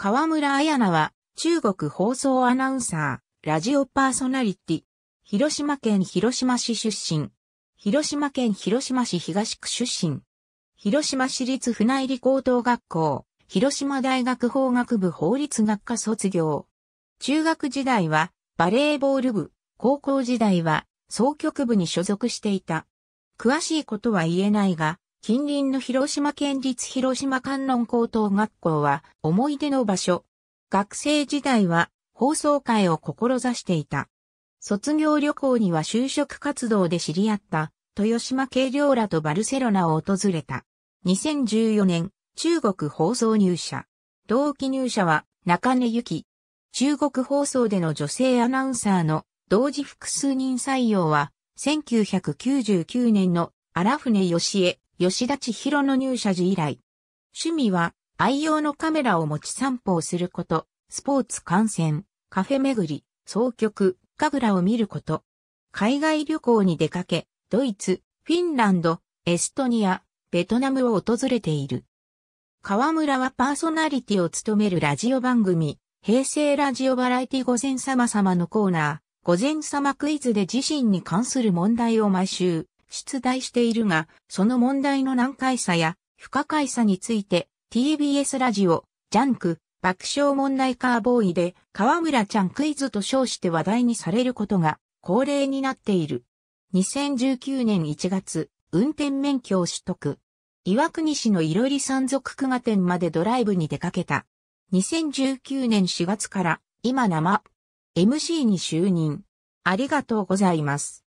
河村彩菜は、中国放送アナウンサー、ラジオパーソナリティ。広島県広島市出身。広島県広島市東区出身。広島市立船入高等学校、広島大学法学部法律学科卒業。中学時代は、バレーボール部、高校時代は、総局部に所属していた。詳しいことは言えないが、近隣の広島県立広島観音高等学校は思い出の場所。学生時代は放送会を志していた。卒業旅行には就職活動で知り合った豊島慶良らとバルセロナを訪れた。2014年、中国放送入社。同期入社は中根由紀。中国放送での女性アナウンサーの同時複数人採用は1999年の荒船義恵、吉田千尋の入社時以来。趣味は愛用のカメラを持ち散歩をすること、スポーツ観戦、カフェ巡り、総局、神楽を見ること。海外旅行に出かけ、ドイツ、フィンランド、エストニア、ベトナムを訪れている。河村はパーソナリティを務めるラジオ番組、平成ラジオバラエティ午前様様のコーナー、午前様クイズで自身に関する問題を毎週、出題しているが、その問題の難解さや不可解さについて TBS ラジオ、ジャンク、爆笑問題カーボーイで河村ちゃんクイズと称して話題にされることが恒例になっている。2019年1月、運転免許を取得。岩国市のいろり山賊久我店までドライブに出かけた。2019年4月から今生 MC に就任。ありがとうございます。